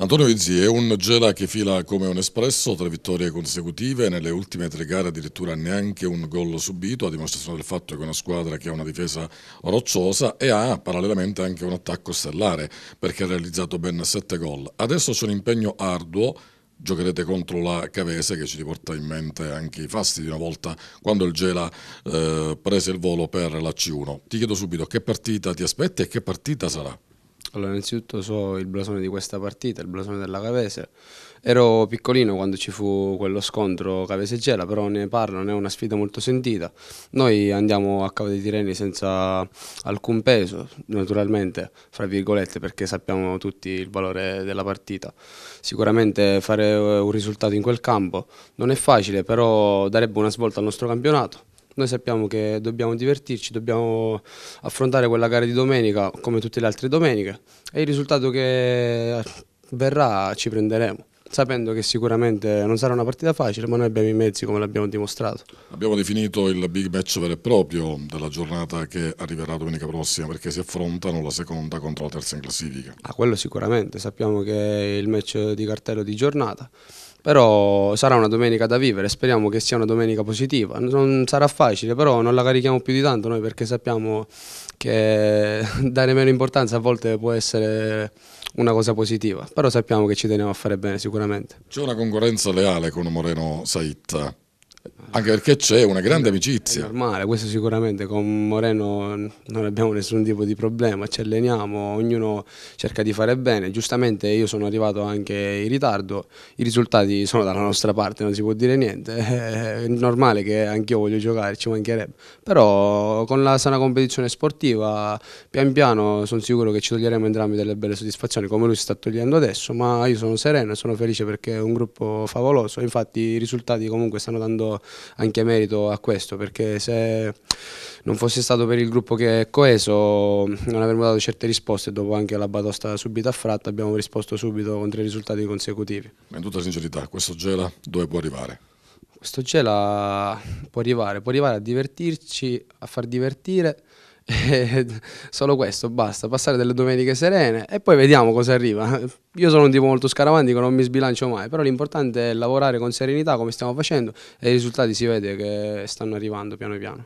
Antonio Vizzi è un Gela che fila come un espresso, tre vittorie consecutive, nelle ultime tre gare addirittura neanche un gol subito, a dimostrazione del fatto che è una squadra che ha una difesa rocciosa e ha parallelamente anche un attacco stellare perché ha realizzato ben sette gol. Adesso c'è un impegno arduo giocherete contro la Cavese che ci riporta in mente anche i fasti di una volta quando il Gela eh, prese il volo per la C1. Ti chiedo subito che partita ti aspetti e che partita sarà? Allora, innanzitutto so il blasone di questa partita, il blasone della Cavese. Ero piccolino quando ci fu quello scontro Cavese-Gela, però ne parlo, non è una sfida molto sentita. Noi andiamo a Cava dei Tireni senza alcun peso, naturalmente, fra virgolette, perché sappiamo tutti il valore della partita. Sicuramente fare eh, un risultato in quel campo non è facile, però darebbe una svolta al nostro campionato noi sappiamo che dobbiamo divertirci, dobbiamo affrontare quella gara di domenica come tutte le altre domeniche e il risultato che verrà ci prenderemo sapendo che sicuramente non sarà una partita facile, ma noi abbiamo i mezzi come l'abbiamo dimostrato. Abbiamo definito il big match vero e proprio della giornata che arriverà domenica prossima, perché si affrontano la seconda contro la terza in classifica. Ah, quello sicuramente, sappiamo che è il match di cartello di giornata. Però sarà una domenica da vivere, speriamo che sia una domenica positiva. Non sarà facile, però non la carichiamo più di tanto noi perché sappiamo che dare meno importanza a volte può essere una cosa positiva, però sappiamo che ci teniamo a fare bene sicuramente. C'è una concorrenza leale con Moreno Saitta. Anche perché c'è una grande amicizia. È normale, questo sicuramente con Moreno non abbiamo nessun tipo di problema, ci alleniamo, ognuno cerca di fare bene. Giustamente io sono arrivato anche in ritardo, i risultati sono dalla nostra parte, non si può dire niente. È normale che anch'io voglio giocare, ci mancherebbe. Però con la sana competizione sportiva, pian piano sono sicuro che ci toglieremo entrambi delle belle soddisfazioni, come lui si sta togliendo adesso, ma io sono sereno e sono felice perché è un gruppo favoloso. Infatti i risultati comunque stanno dando anche merito a questo, perché se non fosse stato per il gruppo che è coeso non avremmo dato certe risposte, dopo anche la batosta subito a fratta abbiamo risposto subito con tre risultati consecutivi. In tutta sincerità, questo Gela dove può arrivare? Questo Gela può arrivare, può arrivare a divertirci, a far divertire, solo questo, basta, passare delle domeniche serene e poi vediamo cosa arriva. Io sono un tipo molto scaramantico, non mi sbilancio mai, però l'importante è lavorare con serenità come stiamo facendo e i risultati si vede che stanno arrivando piano piano.